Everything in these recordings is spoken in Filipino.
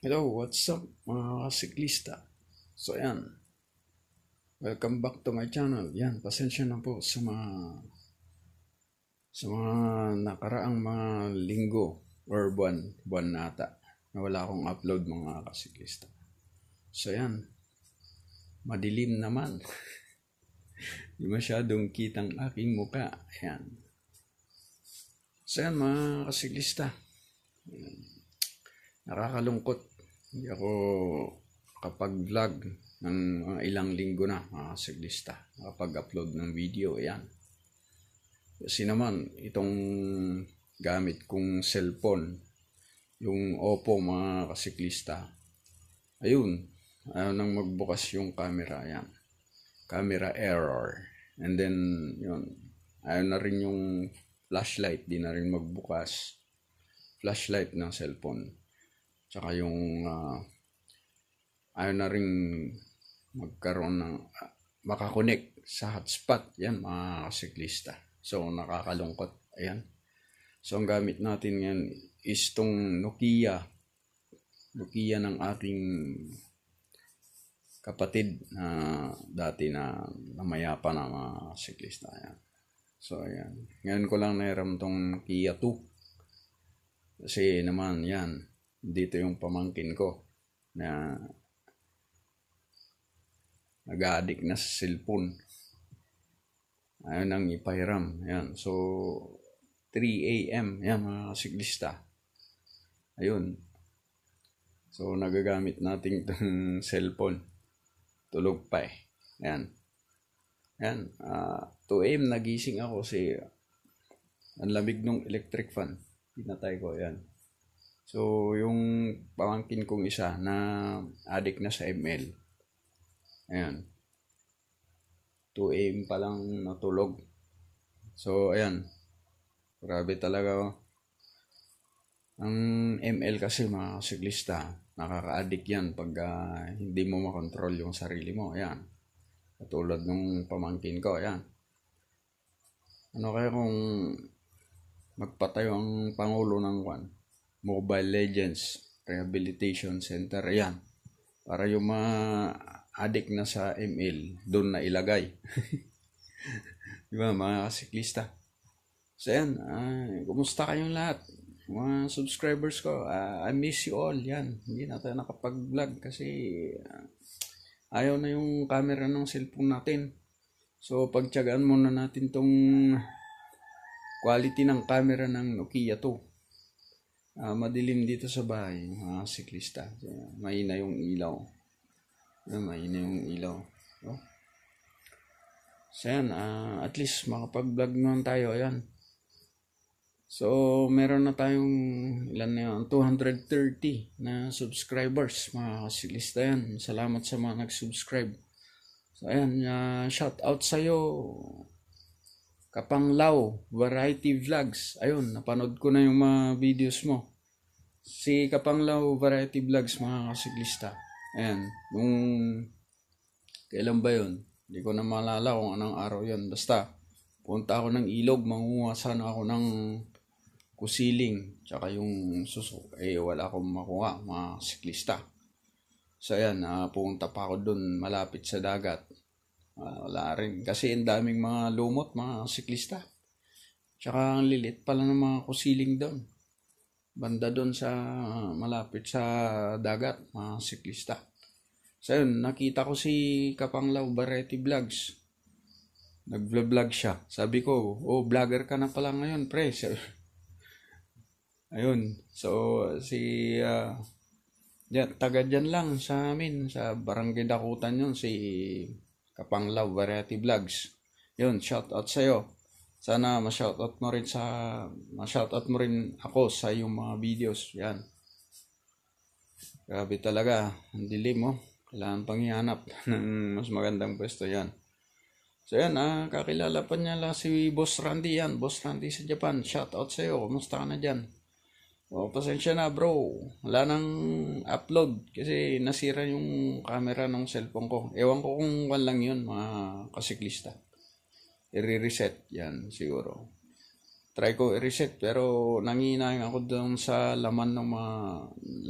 Hello, what's up mga kasiklista? So yan, welcome back to my channel. Yan, pasensya na po sa mga sa mga nakaraang mga linggo or buwan, buwan nata ata na wala akong upload mga kasiklista. So yan, madilim naman. Di masyadong kitang aking muka. Yan. So yan mga kasiklista. Yan. Nakakalungkot hindi ako kapag vlog ng mga ilang linggo na mga siglista. Nakapag-upload ng video, ayan. Kasi naman, itong gamit kong cellphone, yung Oppo mga kasiklista, ayun, ayaw nang magbukas yung camera, ayan. Camera error. And then, yun, ayaw na rin yung flashlight, di na rin magbukas. Flashlight ng cellphone. Tsaka yung uh, ayaw na rin magkaroon ng uh, ah, makakonect sa hotspot. Yan, mga siklista. So, nakakalungkot. Ayan. So, ang gamit natin ngayon is tong Nokia. Nokia ng ating kapatid na dati na namayapa na mga siklista. Ayan. So, ayan. Ngayon ko lang nairam tong Kia 2. Kasi naman, yan dito yung pamangkin ko na nag-addict na sa cellphone. Ayun ang ipahiram. Yan. So, 3 a.m. Yan, mga kasiklista. Ayun. So, nagagamit natin itong cellphone. Tulog pa eh. Yan. Yan. Uh, ah, 2 a.m. nagising ako kasi ang lamig ng electric fan. Pinatay ko. Yan. So, yung pamangkin kong isa na adik na sa ML. Ayan. 2 a.m. pa lang natulog. So, ayan. Grabe talaga. Oh. Ang ML kasi mga siklista, nakaka-addict yan pag uh, hindi mo makontrol yung sarili mo. Ayan. Katulad nung pamangkin ko. Ayan. Ano kaya kung magpatayo ang pangulo ng Juan? Mobile Legends Rehabilitation Center. Ayan. Para yung mga adik na sa ML, doon na ilagay. Di ba, mga siklista? So, yan. Uh, ah, kumusta kayong lahat? Mga subscribers ko, uh, I miss you all. Yan. Hindi na tayo nakapag-vlog kasi uh, ayaw na yung camera ng cellphone natin. So, pagtsagaan muna natin tong quality ng camera ng Nokia 2. Uh, madilim dito sa bahay, mga siklista. Mahina yung ilaw. Uh, mahina yung ilaw. No? Oh. So, yan. Uh, at least makapag-vlog naman tayo. Ayan. So, meron na tayong ilan na yun, 230 na subscribers, mga siklista yan. Salamat sa mga nag-subscribe. So, ayan, uh, shout out sa'yo, Kapanglaw, Variety Vlogs. Ayun, napanood ko na yung mga videos mo si Kapanglaw Variety Vlogs mga kasiklista. Ayan, nung kailan ba yun? Hindi ko na maalala kung anong araw yun. Basta, punta ako ng ilog, manguha sana ako ng kusiling, tsaka yung susok. Eh, wala akong makuha, mga siklista. So, ayan, uh, pumunta pa ako dun malapit sa dagat. Uh, wala rin. Kasi ang daming mga lumot, mga siklista. Tsaka ang lilit pala ng mga kusiling doon banda doon sa malapit sa dagat, mga siklista. So yun, nakita ko si Kapanglaw Barretti Vlogs. Nag-vlog siya. Sabi ko, oh, vlogger ka na pala ngayon, pre. Ayun, so si uh, ah, dyan, taga dyan lang sa amin, sa Barangay Dakutan yun, si Kapanglaw Variety Vlogs. Yun, shout out sa'yo. Sana ma-shoutout mo rin sa ma-shoutout mo rin ako sa iyong mga videos. Yan. Grabe talaga. Ang dilim mo. Oh. pang panghihanap ng mas magandang pwesto yan. So yan, ah, kakilala pa niya lang si Boss Randy yan. Boss Randy sa Japan. Shoutout sa iyo. Kumusta ka na dyan? Oh, pasensya na bro. Wala nang upload kasi nasira yung camera ng cellphone ko. Ewan ko kung wala lang yun mga kasiklista i-reset yan siguro. Try ko i-reset pero nanginayang ako doon sa laman ng mga,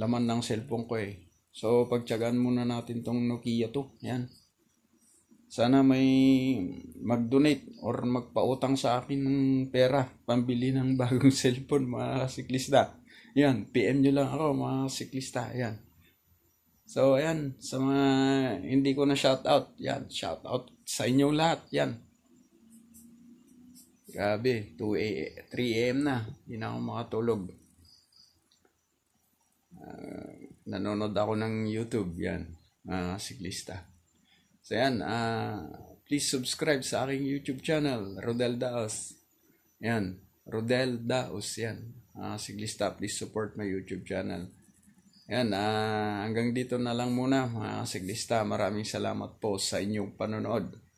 laman ng cellphone ko eh. So pagtiyagaan muna natin tong Nokia to. Yan. Sana may mag-donate or magpautang sa akin ng pera pambili ng bagong cellphone mga siklista. Yan, PM nyo lang ako mga siklista. Yan. So, ayan, sa mga hindi ko na shout out, yan, shout out sa inyo lahat, yan. Grabe, 2 a 3 a.m. na. Hindi na ako makatulog. Uh, nanonood ako ng YouTube. Yan, mga uh, siklista. So yan, uh, please subscribe sa aking YouTube channel, Rodel Daos. Yan, Rodel Daos. Yan, uh, siklista. Please support my YouTube channel. Yan, uh, hanggang dito na lang muna mga siklista. Maraming salamat po sa inyong panonood.